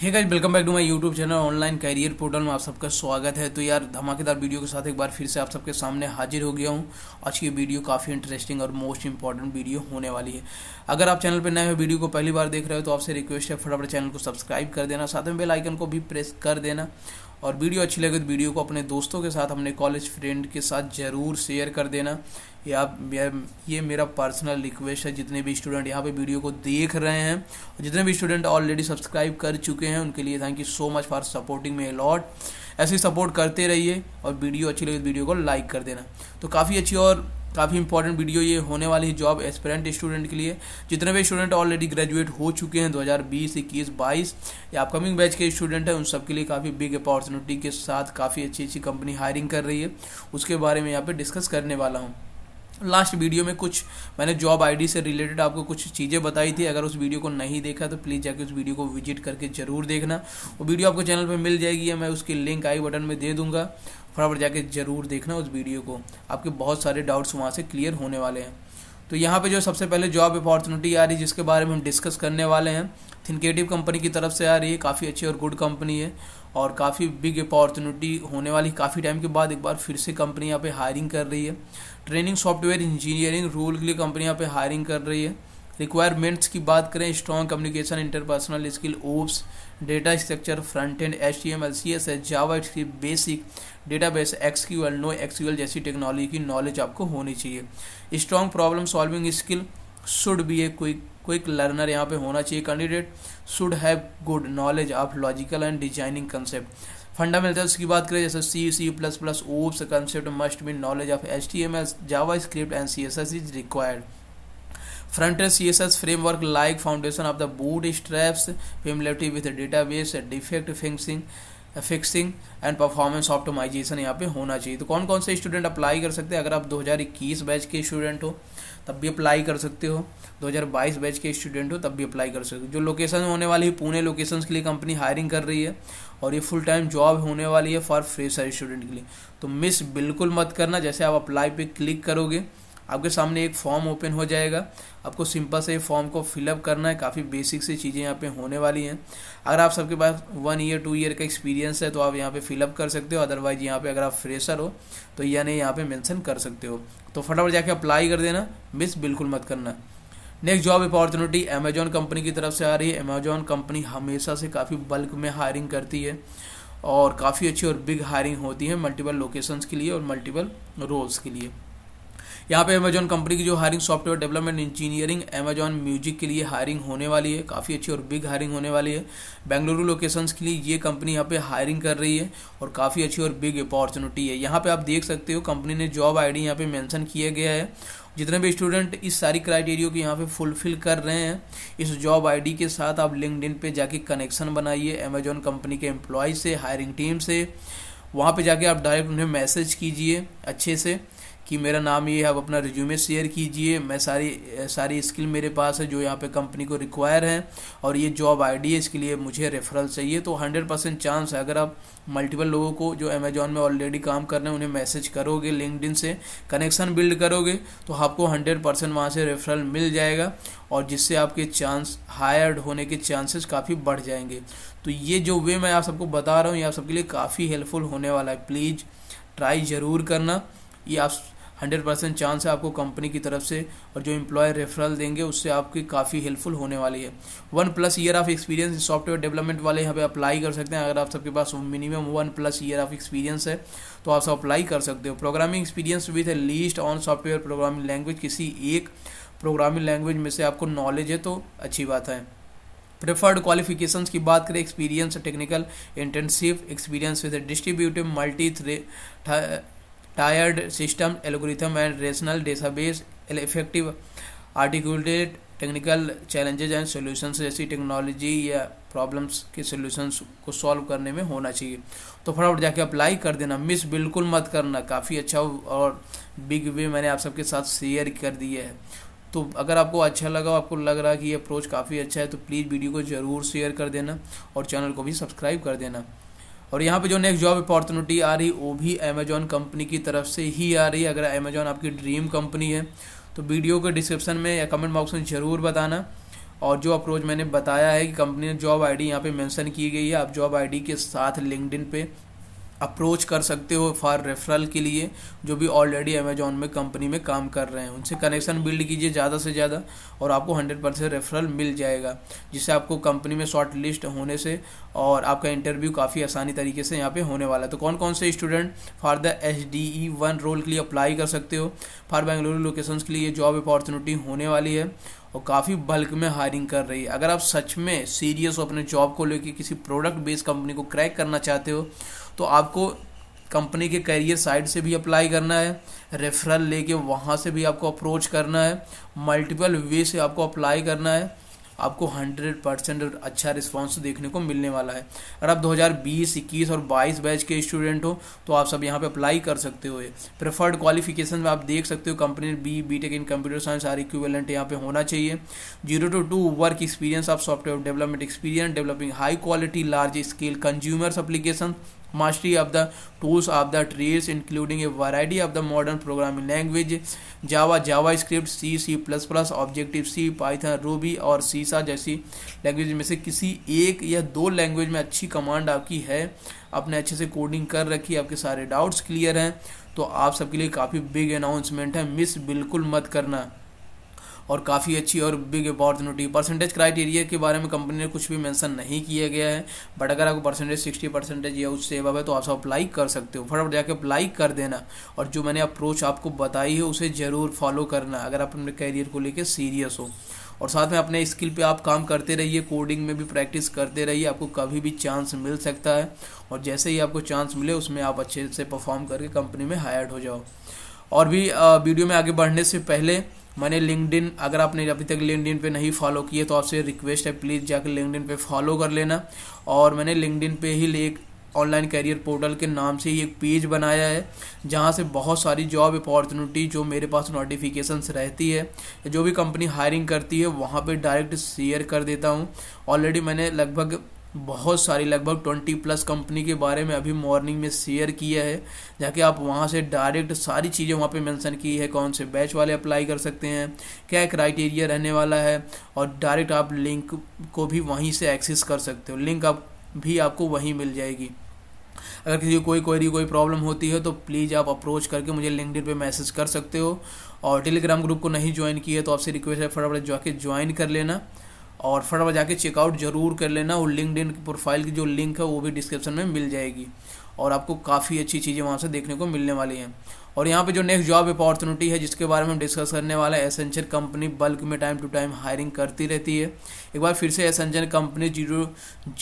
hey guys welcome back to my YouTube channel online career portal में आप सबका स्वागत है तो यार धमाकेदार वीडियो के साथ एक बार फिर से आप सबके सामने हाजिर हो गया हूँ आज की वीडियो काफ़ी इंटरेस्टिंग और मोस्ट इंपॉर्टेंट वीडियो होने वाली है अगर आप चैनल पर नए हो वीडियो को पहली बार देख रहे हो तो आपसे रिक्वेस्ट है फटाफट चैनल को सब्सक्राइब कर देना साथ में बेल आइकन को भी प्रेस कर देना और वीडियो अच्छी लगे तो वीडियो को अपने दोस्तों के साथ अपने कॉलेज फ्रेंड के साथ ज़रूर शेयर कर देना ये आप ये मेरा पर्सनल रिक्वेस्ट है जितने भी स्टूडेंट यहाँ पे वीडियो को देख रहे हैं और जितने भी स्टूडेंट ऑलरेडी सब्सक्राइब कर चुके हैं उनके लिए thank you so much for supporting me lot ऐसे सपोर्ट करते रहिए और वीडियो अच्छी लगे तो वीडियो को लाइक कर देना तो काफ़ी अच्छी और काफ़ी इंपॉर्टेंट वीडियो ये होने वाली है जॉब एस्पेरेंट स्टूडेंट के लिए जितने भी स्टूडेंट ऑलरेडी ग्रेजुएट हो चुके हैं 2020, हज़ार बीस या अपकमिंग बैच के स्टूडेंट हैं उन सब के लिए काफ़ी बिग अपॉर्चुनिटी के साथ काफ़ी अच्छी अच्छी कंपनी हायरिंग कर रही है उसके बारे में यहाँ पर डिस्कस करने वाला हूँ लास्ट वीडियो में कुछ मैंने जॉब आईडी से रिलेटेड आपको कुछ चीज़ें बताई थी अगर उस वीडियो को नहीं देखा तो प्लीज़ जाके उस वीडियो को विजिट करके ज़रूर देखना वो वीडियो आपको चैनल पर मिल जाएगी या मैं उसकी लिंक आई बटन में दे दूंगा फटाफट जाके ज़रूर देखना उस वीडियो को आपके बहुत सारे डाउट्स वहाँ से क्लियर होने वाले हैं तो यहाँ पे जो सबसे पहले जॉब अपॉर्चुनिटी आ रही है जिसके बारे में हम डिस्कस करने वाले हैं थिंकेटिव कंपनी की तरफ से आ रही है काफ़ी अच्छी और गुड कंपनी है और काफ़ी बिग अपॉर्चुनिटी होने वाली काफ़ी टाइम के बाद एक बार फिर से कंपनी यहाँ पे हायरिंग कर रही है ट्रेनिंग सॉफ्टवेयर इंजीनियरिंग रोल के लिए कंपनी यहाँ पे हायरिंग कर रही है रिक्वायरमेंट्स की बात करें strong communication interpersonal skill OOPs data structure front end H T M L C S S JavaScript basic database S Q L no S Q L जैसी technology की knowledge आपको होनी चाहिए strong problem solving skill should be a quick quick learner यहाँ पे होना चाहिए candidate should have good knowledge of logical and designing concept fundamentals की बात करें जैसे C C plus plus OOPs concept must be knowledge of H T M S JavaScript and C S S is required S framework like foundation of the of straps familiarity familiarity database defect fixing fixing and performance optimisation यहाँ पे होना चाहिए तो कौन कौन से student apply कर सकते हैं अगर आप 2021 बैच के स्टूडेंट हो तब भी अप्लाई कर सकते हो 2022 बैच के स्टूडेंट हो तब भी अप्लाई कर सकते हो जो लोकेशन होने वाली है पुणे लोकेशन के लिए कंपनी हायरिंग कर रही है और ये फुल टाइम जॉब होने वाली है फॉर फ्रेशर स्टूडेंट के लिए तो मिस बिल्कुल मत करना जैसे आप अप्लाई पे क्लिक करोगे आपके सामने एक फॉर्म ओपन हो जाएगा आपको सिंपल से फॉर्म को फिलअप करना है काफ़ी बेसिक सी चीज़ें यहाँ पे होने वाली हैं अगर आप सबके पास वन ईयर टू ईयर का एक्सपीरियंस है तो आप यहाँ पे फिलअप कर सकते हो अदरवाइज यहाँ पे अगर आप फ्रेशर हो तो या नहीं यहाँ पे मेंशन कर सकते हो तो फटाफट जाके अप्लाई कर देना मिस बिल्कुल मत करना next job opportunity Amazon company की तरफ से आ रही है अमेजोन कंपनी हमेशा से काफ़ी बल्क में हायरिंग करती है और काफ़ी अच्छी और बिग हायरिंग होती है मल्टीपल लोकेशंस के लिए और मल्टीपल रोल्स के लिए यहाँ पे अमेजॉन कंपनी की जो hiring software development engineering Amazon music के लिए हायरिंग होने वाली है काफ़ी अच्छी और बिग हायरिंग होने वाली है बेंगलुरु लोकेशंस के लिए ये कंपनी यहाँ पे हायरिंग कर रही है और काफ़ी अच्छी और बिग अपॉर्चुनिटी है यहाँ पे आप देख सकते हो कंपनी ने जॉब आई डी यहाँ पे मैंसन किया गया है जितने भी स्टूडेंट इस सारी क्राइटेरिया को यहाँ पे फुलफिल कर रहे हैं इस जॉब आईडी के साथ आप लिंकड पे जाके कनेक्शन बनाइए अमेजोन कंपनी के एम्प्लॉय से हायरिंग टीम से वहाँ पे जाके आप डायरेक्ट उन्हें मैसेज कीजिए अच्छे से कि मेरा नाम ये है आप अपना रिज्यूमे शेयर कीजिए मैं सारी सारी स्किल मेरे पास है जो यहाँ पे कंपनी को रिक्वायर है और ये जॉब आईडी है इसके लिए मुझे रेफरल चाहिए तो हंड्रेड परसेंट चांस है अगर आप मल्टीपल लोगों को जो अमेजोन में ऑलरेडी काम कर रहे हैं उन्हें मैसेज करोगे लिंकड से कनेक्शन बिल्ड करोगे तो आपको हंड्रेड परसेंट वहाँ से रेफरल मिल जाएगा और जिससे आपके चांस हायर्ड होने के चांसेस काफ़ी बढ़ जाएंगे तो ये जो वे मैं आप सबको बता रहा हूँ ये आप सबके लिए काफ़ी हेल्पफुल होने वाला है प्लीज़ ट्राई ज़रूर करना ये आप हंड्रेड परसेंट चांस है आपको कंपनी की तरफ से और जो इम्प्लॉय रेफरल देंगे उससे आपकी काफ़ी हेल्पफुल होने वाली है one plus year of experience software development वाले यहाँ पे अप्लाई कर सकते हैं अगर आप सबके पास minimum one plus year of experience है तो आप सब अप्लाई कर सकते हो programming experience with a least on software programming language किसी एक प्रोग्रामिंग लैंग्वेज में से आपको नॉलेज है तो अच्छी बात है प्रेफर्ड क्वालिफिकेशंस की बात करें experience technical internship experience with distributive multi tiered system algorithm and rational database effective articulated technical challenges and solutions जैसी टेक्नोलॉजी या प्रॉब्लम्स के सोल्यूशंस को सॉल्व करने में होना चाहिए तो फटाफट जाके अप्लाई कर देना मिस बिल्कुल मत करना काफ़ी अच्छा और बिग वे मैंने आप सबके साथ शेयर कर दिया है तो अगर आपको अच्छा लगा आपको लग रहा है कि ये अप्रोच काफ़ी अच्छा है तो प्लीज़ वीडियो को ज़रूर शेयर कर देना और चैनल को भी सब्सक्राइब कर देना और यहाँ पे जो नेक्स्ट जॉब अपॉर्चुनिटी आ रही वो भी अमेजोन कंपनी की तरफ से ही आ रही है अगर अमेजोन आपकी ड्रीम कंपनी है तो वीडियो के डिस्क्रिप्शन में या कमेंट बॉक्स में ज़रूर बताना और जो अप्रोच मैंने बताया है कि कंपनी ने जॉब आईडी यहाँ पर मैंसन की गई है आप जॉब आईडी के साथ लिंकड पे अप्रोच कर सकते हो फॉर रेफरल के लिए जो भी ऑलरेडी अमेजोन में कंपनी में काम कर रहे हैं उनसे कनेक्शन बिल्ड कीजिए ज़्यादा से ज़्यादा और आपको हंड्रेड परसेंट रेफरल मिल जाएगा जिससे आपको कंपनी में शॉर्ट लिस्ट होने से और आपका इंटरव्यू काफ़ी आसानी तरीके से यहाँ पे होने वाला है तो कौन कौन से student for the H D E one role के लिए अप्लाई कर सकते हो फॉर बेंगलुरु लोकेशंस के लिए जॉब अपॉर्चुनिटी होने वाली है और काफ़ी बल्क में हायरिंग कर रही है अगर आप सच में सीरियस हो अपने जॉब को लेकर किसी प्रोडक्ट बेस्ड कंपनी को क्रैक करना चाहते हो तो आपको कंपनी के करियर साइड से भी अप्लाई करना है रेफरल लेके वहाँ से भी आपको अप्रोच करना है मल्टीपल वे से आपको अप्लाई करना है आपको हंड्रेड परसेंट अच्छा रिस्पॉन्स देखने को मिलने वाला है अगर आप 2020, 21 और 22 बैच के स्टूडेंट हो तो आप सब यहाँ पे अप्लाई कर सकते हो प्रेफर्ड क्वालिफिकेशन में आप देख सकते हो company B B tech in computer science or equivalent यहाँ पे होना चाहिए zero to two work experience of software development experience developing high quality large scale consumers application mastery of the tools of the trades including a variety of the modern programming language java javascript c c++ objective c python ruby और सीसा जैसी language में से किसी एक या दो language में अच्छी कमांड आपकी है आपने अच्छे से कोडिंग कर रखी आपके सारे डाउट्स क्लियर हैं तो आप सबके लिए काफ़ी बिग अनाउंसमेंट है मिस बिल्कुल मत करना और काफ़ी अच्छी और बिग अपॉर्चुनिटी परसेंटेज क्राइटेरिया के बारे में कंपनी ने कुछ भी मेंशन नहीं किया गया है बट अगर आपको परसेंटेज सिक्सटी परसेंटेज या उससे अब है तो आप सब अप्लाई कर सकते हो फटाफट जाके अप्लाई कर देना और जो मैंने अप्रोच आपको बताई है उसे ज़रूर फॉलो करना अगर आप अपने करियर को लेकर सीरियस हो और साथ में अपने स्किल पे आप काम करते रहिए कोडिंग में भी प्रैक्टिस करते रहिए आपको कभी भी चांस मिल सकता है और जैसे ही आपको चांस मिले उसमें आप अच्छे से परफॉर्म करके कंपनी में हायर्ड हो जाओ और भी वीडियो में आगे बढ़ने से पहले मैंने लिंकड अगर आपने अभी तक लिंकड पे नहीं फॉलो किए तो आपसे रिक्वेस्ट है प्लीज़ जाकर लिंकड पे फॉलो कर लेना और मैंने लिंकड पे ही एक ऑनलाइन करियर पोर्टल के नाम से ही एक पेज बनाया है जहाँ से बहुत सारी जॉब अपॉर्चुनिटी जो मेरे पास नोटिफिकेशंस रहती है जो भी कंपनी हायरिंग करती है वहाँ पे डायरेक्ट शेयर कर देता हूँ ऑलरेडी मैंने लगभग बहुत सारी लगभग ट्वेंटी प्लस कंपनी के बारे में अभी मॉर्निंग में शेयर किया है जाके आप वहाँ से डायरेक्ट सारी चीज़ें वहाँ पे मेंशन की है कौन से बैच वाले अप्लाई कर सकते हैं क्या क्राइटेरिया रहने वाला है और डायरेक्ट आप लिंक को भी वहीं से एक्सेस कर सकते हो लिंक आप भी आपको वहीं मिल जाएगी अगर किसी को कोई क्वेरी कोई प्रॉब्लम होती है तो प्लीज़ आप अप्रोच करके मुझे लिंकड पे मैसेज कर सकते हो और टेलीग्राम ग्रुप को नहीं ज्वाइन किया तो आपसे रिक्वेस्ट है फटाफट जाके ज्वाइन कर लेना और फटाफट जाके चेकआउट जरूर कर लेना और लिंकड प्रोफाइल की जो लिंक है वो भी डिस्क्रिप्शन में मिल जाएगी और आपको काफ़ी अच्छी चीज़ें वहाँ से देखने को मिलने वाली हैं और यहाँ पे जो नेक्स्ट जॉब अपॉर्चुनिटी है जिसके बारे में हम डिस्कस करने वाला है एसेंचर कंपनी बल्क में टाइम टू टाइम हायरिंग करती रहती है एक बार फिर से Accenture company zero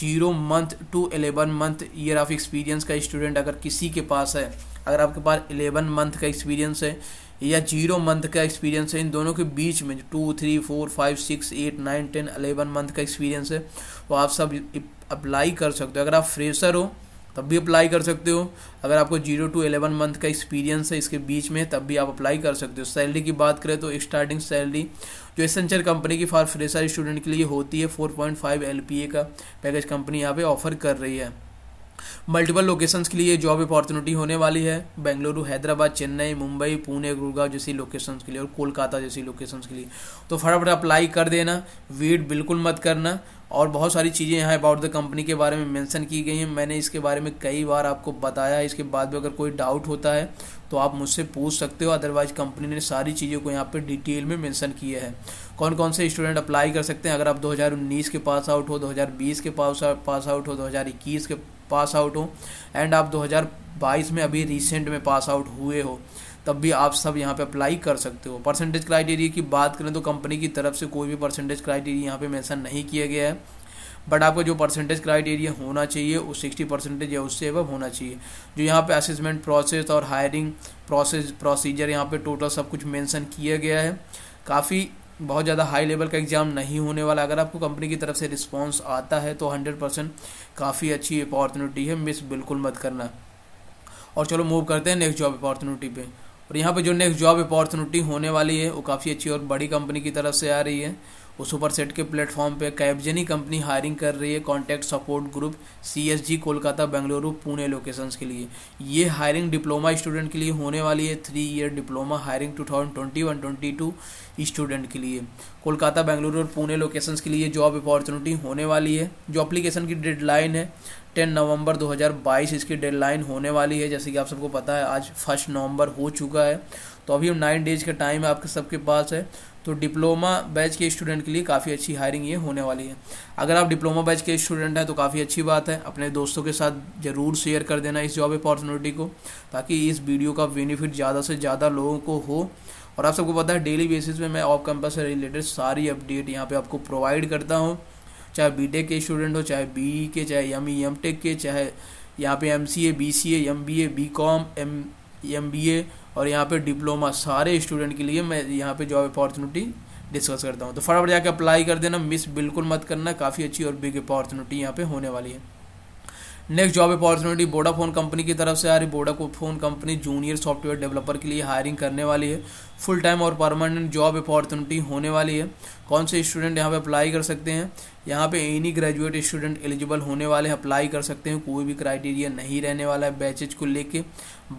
zero month to eleven month year of experience का स्टूडेंट अगर किसी के पास है अगर आपके पास एलेवन मंथ का एक्सपीरियंस है या जीरो मंथ का एक्सपीरियंस है इन दोनों के बीच में जो two three four five six eight nine ten eleven month का एक्सपीरियंस है वो आप सब अप्लाई कर सकते हो अगर आप फ्रेशर हो तब भी अप्लाई कर सकते हो अगर आपको जीरो टू एलेवन मंथ का एक्सपीरियंस है इसके बीच में तब भी आप अप्लाई कर सकते हो सैलरी की बात करें तो स्टार्टिंग सैलरी जो एसेंचर कंपनी की फॉर फ्रेशर स्टूडेंट के लिए होती है फोर पॉइंट फाइव एल का पैकेज कंपनी यहाँ पे ऑफर कर रही है मल्टीपल लोकेशंस के लिए जॉब अपॉर्चुनिटी होने वाली है बेंगलुरु हैदराबाद चेन्नई मुंबई पुणे गुड़गांव जैसी लोकेशंस के लिए और कोलकाता जैसी लोकेशंस के लिए तो फटाफट अप्लाई कर देना वेट बिल्कुल मत करना और बहुत सारी चीज़ें यहाँ अबाउट द कंपनी के बारे में मेंशन की गई हैं मैंने इसके बारे में कई बार आपको बताया इसके बाद भी अगर कोई डाउट होता है तो आप मुझसे पूछ सकते हो अदरवाइज कंपनी ने सारी चीज़ों को यहाँ पे डिटेल में मेंशन किया है कौन कौन से स्टूडेंट अप्लाई कर सकते हैं अगर आप 2019 के पास आउट हो 2020 के पास पास आउट हो 2021 के पास आउट हो एंड आप 2022 में अभी रिसेंट में पास आउट हुए हो तब भी आप सब यहाँ पे अप्लाई कर सकते हो परसेंटेज क्राइटेरिया की बात करें तो कंपनी की तरफ से कोई भी परसेंटेज क्राइटेरिया यहाँ पे मेंशन नहीं किया गया है बट आपका जो परसेंटेज क्राइटेरिया होना चाहिए वो सिक्सटी परसेंटेज या उससे अब होना चाहिए जो यहाँ पे असेसमेंट प्रोसेस और हायरिंग प्रोसेस प्रोसीजर यहाँ पे टोटल सब कुछ मेंशन किया गया है काफ़ी बहुत ज़्यादा हाई लेवल का एग्ज़ाम नहीं होने वाला अगर आपको कंपनी की तरफ से रिस्पॉन्स आता है तो हंड्रेड परसेंट काफ़ी अच्छी अपॉर्चुनिटी है मिस बिल्कुल मत करना और चलो मूव करते हैं नेक्स्ट जॉब अपॉर्चुनिटी पे और यहाँ पे जो नेक्स्ट जॉब अपॉर्चुनिटी होने वाली है वो काफ़ी अच्छी और बड़ी कंपनी की तरफ से आ रही है वो सुपर सेट के प्लेटफॉर्म पे कैबजनी कंपनी हायरिंग कर रही है contact support group CSG Kolkata Bengaluru Pune locations के लिए ये हायरिंग डिप्लोमा स्टूडेंट के लिए होने वाली है three year diploma hiring two thousand twenty one twenty two student के लिए कोलकाता बेंगलुरु और पुणे लोकेशंस के लिए जॉब अपॉर्चुनिटी होने वाली है जो अप्लीकेशन की डेडलाइन है टेन नवंबर 2022 इसकी डेडलाइन होने वाली है जैसे कि आप सबको पता है आज फर्स्ट नवंबर हो चुका है तो अभी नाइन डेज का टाइम आपके सबके पास है तो डिप्लोमा बैच के स्टूडेंट के लिए काफ़ी अच्छी हायरिंग ये होने वाली है अगर आप डिप्लोमा बैच के स्टूडेंट हैं तो काफ़ी अच्छी बात है अपने दोस्तों के साथ ज़रूर शेयर कर देना इस जॉब अपॉर्चुनिटी को ताकि इस वीडियो का बेनिफिट ज़्यादा से ज़्यादा लोगों को हो और आप सबको पता है डेली बेसिस पर मैं ऑफ कैंपस से रिलेटेड सारी अपडेट यहाँ पे आपको प्रोवाइड करता हूँ चाहे बी के स्टूडेंट हो चाहे बी के चाहे एम ई एम टेक के चाहे यहाँ पे M C A B C M B A B com M M और यहाँ पे डिप्लोमा सारे स्टूडेंट के लिए मैं यहाँ पे जॉब अपॉर्चुनिटी डिस्कस करता हूँ तो फटाफट जाके अप्लाई कर देना मिस बिल्कुल मत करना काफ़ी अच्छी और बिग अपॉर्चुनिटी यहाँ पे होने वाली है next job opportunity Vodafone company की तरफ से आ रही Vodafone company junior software developer के लिए हायरिंग करने वाली है फुल टाइम और परमानेंट जॉब अपॉर्चुनिटी होने वाली है कौन से स्टूडेंट यहाँ पे अप्लाई कर सकते हैं यहाँ पे एनी ग्रेजुएट स्टूडेंट एलिजिबल होने वाले अप्लाई कर सकते हैं कोई भी क्राइटेरिया नहीं रहने वाला है बैचेज को लेके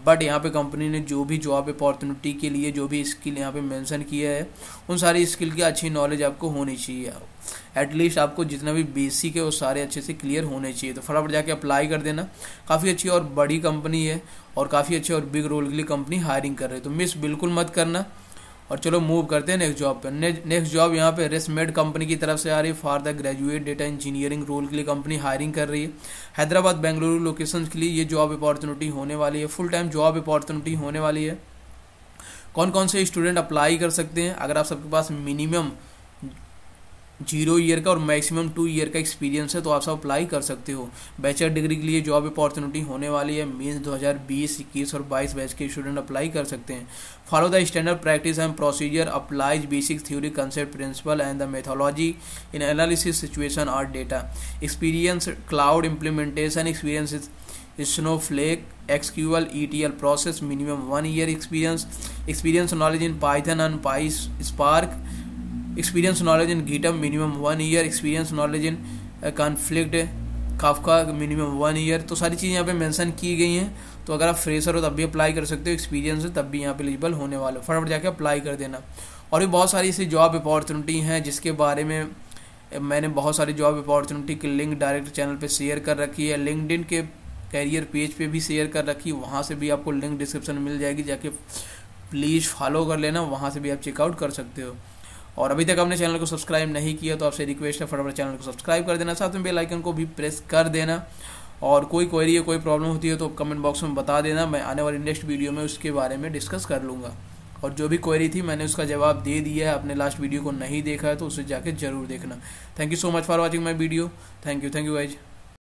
बट यहाँ पे कंपनी ने जो भी जॉब अपॉर्चुनिटी के लिए जो भी स्किल यहाँ पे मेंशन किया है उन सारी स्किल की अच्छी नॉलेज आपको होनी चाहिए एटलीस्ट आपको जितना भी बेसिक है वो सारे अच्छे से क्लियर होने चाहिए तो फटाफट जाके अप्लाई कर देना काफ़ी अच्छी और बड़ी कंपनी है और काफ़ी अच्छे और बिग रोल के लिए कंपनी हायरिंग कर रही है तो मिस बिल्कुल मत करना और चलो मूव करते हैं नेक्स्ट जॉब पर नेक्स्ट जॉब यहाँ पे मेड कंपनी की तरफ से आ रही है for the graduate data engineering role के लिए कंपनी हायरिंग कर रही है हैदराबाद बेंगलुरु लोकेशन के लिए ये जॉब अपॉर्चुनिटी होने वाली है फुल टाइम जॉब अपॉर्चुनिटी होने वाली है कौन कौन से स्टूडेंट अप्लाई कर सकते हैं अगर आप सबके पास मिनिमम जीरो ईयर का और मैक्सिमम टू ईयर का एक्सपीरियंस है तो आप सब अप्लाई कर सकते हो बैचलर डिग्री के लिए जॉब अपॉर्चुनिटी होने वाली है मीन्स 2020, इक्कीस और 22 बैच के स्टूडेंट अप्लाई कर सकते हैं follow the standard practice and procedure applies basic theory concept principle and the methodology in analysis situation और data experience cloud implementation experience Snowflake SQL L process minimum one year experience experience knowledge in Python and PySpark experience knowledge in गीटम minimum one year experience knowledge in Confluent Kafka minimum one year तो सारी चीज़ें यहाँ पे mention की गई हैं तो अगर आप फ्रेशर हो तब भी अप्लाई कर सकते हो एक्सपीरियंस हो तब भी यहाँ पे एलिजिबल होने वाले हो फटाफट जाके अप्लाई कर देना और भी बहुत सारी ऐसी जॉब अपॉर्चुनिटी हैं जिसके बारे में मैंने बहुत सारी जॉब अपॉर्चुनिटी की लिंक डायरेक्ट चैनल पर शेयर कर रखी है लिंकड के कैरियर पेज पे भी शेयर कर रखी है वहाँ से भी आपको लिंक डिस्क्रिप्शन मिल जाएगी जाके प्लीज़ फॉलो कर लेना वहाँ से भी आप चेकआउट कर सकते हो और अभी तक आपने चैनल को सब्सक्राइब नहीं किया तो आपसे रिक्वेस्ट है फटाफट चैनल को सब्सक्राइब कर देना साथ में बेल आइकन को भी प्रेस कर देना और कोई क्वेरी या कोई प्रॉब्लम होती है तो कमेंट बॉक्स में बता देना मैं आने वाली नेक्स्ट वीडियो में उसके बारे में डिस्कस कर लूँगा और जो भी क्वेरी थी मैंने उसका जवाब दे दिया है आपने लास्ट वीडियो को नहीं देखा है तो उसे जाके जरूर देखना thank you so much for watching my video thank you thank you wise